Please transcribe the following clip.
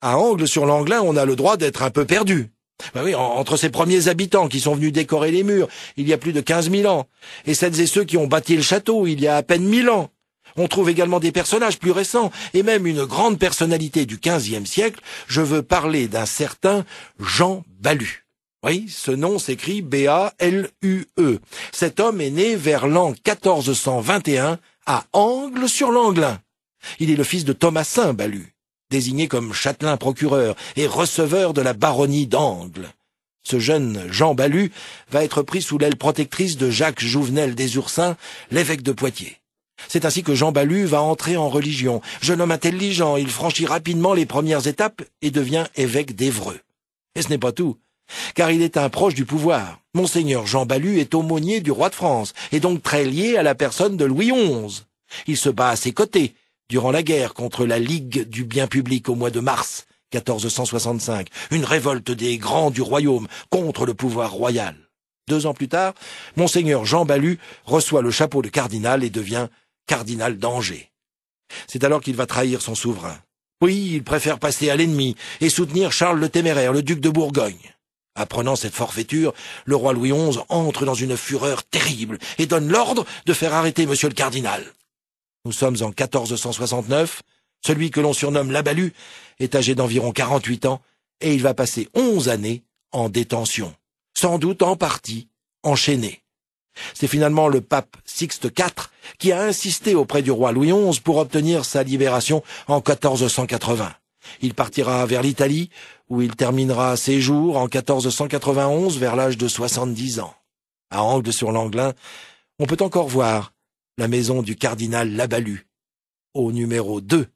À Angle sur l'Anglin, on a le droit d'être un peu perdu. Bah oui, entre ces premiers habitants qui sont venus décorer les murs il y a plus de quinze mille ans, et celles et ceux qui ont bâti le château il y a à peine mille ans. On trouve également des personnages plus récents, et même une grande personnalité du XVe siècle, je veux parler d'un certain Jean Balu. Oui, ce nom s'écrit B-A-L-U-E. Cet homme est né vers l'an 1421 à angles sur l'Anglin. Il est le fils de Thomasin Balu désigné comme châtelain procureur et receveur de la baronnie d'Angle. Ce jeune Jean Ballu va être pris sous l'aile protectrice de Jacques Jouvenel des Ursins, l'évêque de Poitiers. C'est ainsi que Jean Ballu va entrer en religion. Jeune homme intelligent, il franchit rapidement les premières étapes et devient évêque d'Evreux. Et ce n'est pas tout, car il est un proche du pouvoir. Monseigneur Jean Ballu est aumônier du roi de France, et donc très lié à la personne de Louis XI. Il se bat à ses côtés, durant la guerre contre la Ligue du bien public au mois de mars 1465, une révolte des grands du royaume contre le pouvoir royal. Deux ans plus tard, monseigneur Jean Ballu reçoit le chapeau de cardinal et devient cardinal d'Angers. C'est alors qu'il va trahir son souverain. Oui, il préfère passer à l'ennemi et soutenir Charles le Téméraire, le duc de Bourgogne. Apprenant cette forfaiture, le roi Louis XI entre dans une fureur terrible et donne l'ordre de faire arrêter monsieur le cardinal. Nous sommes en 1469. Celui que l'on surnomme Labalu est âgé d'environ 48 ans et il va passer 11 années en détention, sans doute en partie enchaîné. C'est finalement le pape Sixte IV qui a insisté auprès du roi Louis XI pour obtenir sa libération en 1480. Il partira vers l'Italie, où il terminera ses jours en 1491 vers l'âge de 70 ans. À Angles-sur-Langlin, on peut encore voir la maison du cardinal Labalu, au numéro 2